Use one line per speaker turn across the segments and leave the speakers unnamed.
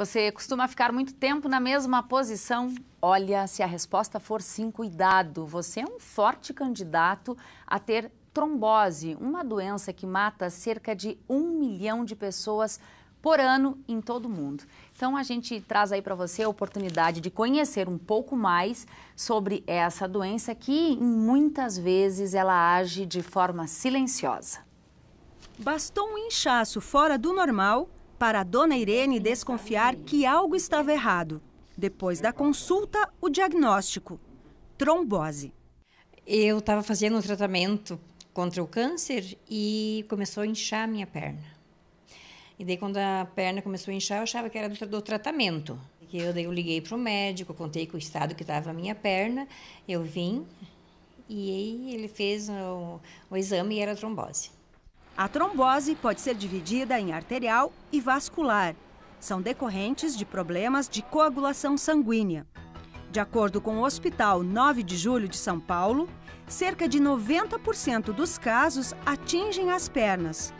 Você costuma ficar muito tempo na mesma posição? Olha, se a resposta for sim, cuidado. Você é um forte candidato a ter trombose, uma doença que mata cerca de um milhão de pessoas por ano em todo o mundo. Então a gente traz aí para você a oportunidade de conhecer um pouco mais sobre essa doença que muitas vezes ela age de forma silenciosa. Bastou um inchaço fora do normal para a dona Irene desconfiar que algo estava errado. Depois da consulta, o diagnóstico: trombose. Eu estava fazendo um tratamento contra o câncer e começou a inchar a minha perna. E daí, quando a perna começou a inchar, eu achava que era do, do tratamento. E eu, daí eu liguei para o médico, contei com o estado que estava a minha perna, eu vim e ele fez o, o exame e era trombose. A trombose pode ser dividida em arterial e vascular. São decorrentes de problemas de coagulação sanguínea. De acordo com o Hospital 9 de Julho de São Paulo, cerca de 90% dos casos atingem as pernas.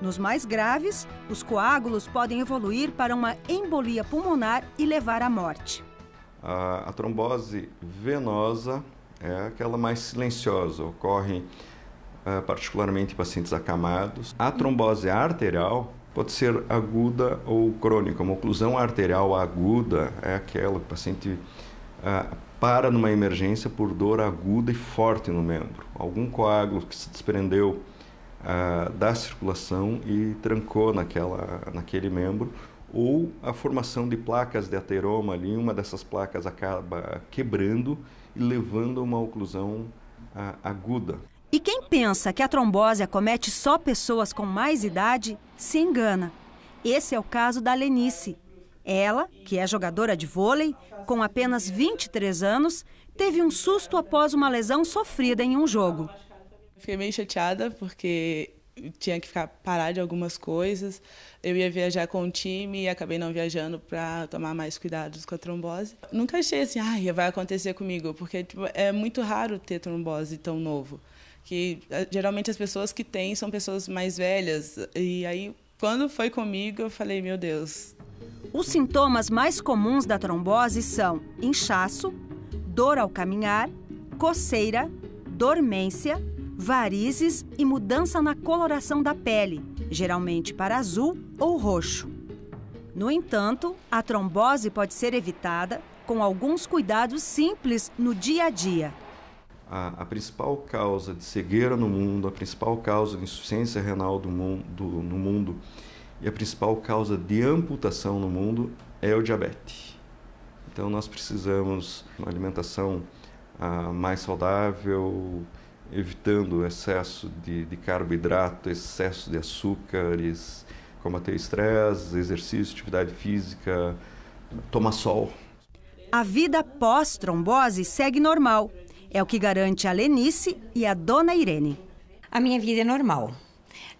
Nos mais graves, os coágulos podem evoluir para uma embolia pulmonar e levar à morte.
A, a trombose venosa é aquela mais silenciosa, ocorre ah, particularmente pacientes acamados. A trombose arterial pode ser aguda ou crônica. Uma oclusão arterial aguda é aquela que o paciente uh, para numa emergência por dor aguda e forte no membro. Algum coágulo que se desprendeu uh, da circulação e trancou naquela, naquele membro ou a formação de placas de ateroma ali, uma dessas placas acaba quebrando e levando a uma oclusão uh, aguda.
E quem pensa que a trombose acomete só pessoas com mais idade se engana. Esse é o caso da Lenice. Ela, que é jogadora de vôlei, com apenas 23 anos, teve um susto após uma lesão sofrida em um jogo. Fiquei meio chateada porque tinha que ficar parar de algumas coisas. Eu ia viajar com o time e acabei não viajando para tomar mais cuidados com a trombose. Nunca achei assim, ah, vai acontecer comigo, porque tipo, é muito raro ter trombose tão novo que eh, geralmente as pessoas que têm são pessoas mais velhas. E aí, quando foi comigo, eu falei, meu Deus. Os sintomas mais comuns da trombose são inchaço, dor ao caminhar, coceira, dormência, varizes e mudança na coloração da pele, geralmente para azul ou roxo. No entanto, a trombose pode ser evitada com alguns cuidados simples no dia a
dia a, a, principal causa de cegueira no mundo, a principal causa de insuficiência renal do mundo, do, no mundo e a principal causa de amputação no mundo é o diabetes. Então nós precisamos uma alimentação ah, mais saudável, evitando excesso de, de carboidrato, excesso de açúcares, combater estresse, exercício, atividade física, tomar sol.
A vida pós-trombose segue normal, é o que garante a Lenice e a dona Irene. A minha vida é normal.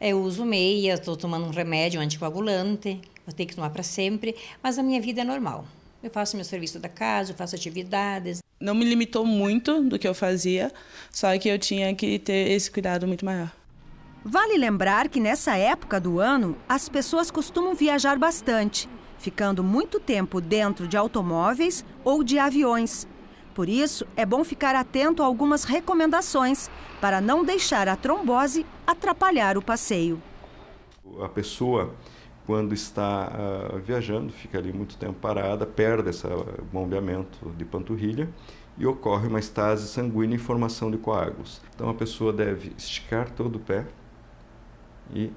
Eu uso meia, estou tomando um remédio um anticoagulante, vou ter que tomar para sempre, mas a minha vida é normal. Eu faço meu serviço da casa, eu faço atividades. Não me limitou muito do que eu fazia, só que eu tinha que ter esse cuidado muito maior. Vale lembrar que nessa época do ano, as pessoas costumam viajar bastante, ficando muito tempo dentro de automóveis ou de aviões. Por isso, é bom ficar atento a algumas recomendações para não deixar a trombose atrapalhar o passeio.
A pessoa, quando está uh, viajando, fica ali muito tempo parada, perde esse ah, bombeamento de panturrilha e ocorre uma estase sanguínea e formação de coágulos. Então a pessoa deve esticar todo o pé e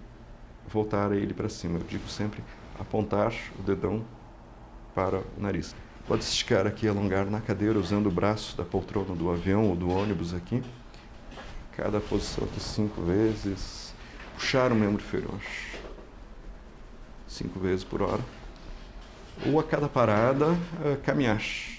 voltar ele para cima. Eu digo sempre apontar o dedão para o nariz. Pode esticar aqui, alongar na cadeira, usando o braço da poltrona do avião ou do ônibus aqui. Cada posição aqui cinco vezes. Puxar o membro inferior. Cinco vezes por hora. Ou a cada parada, eh, caminhar.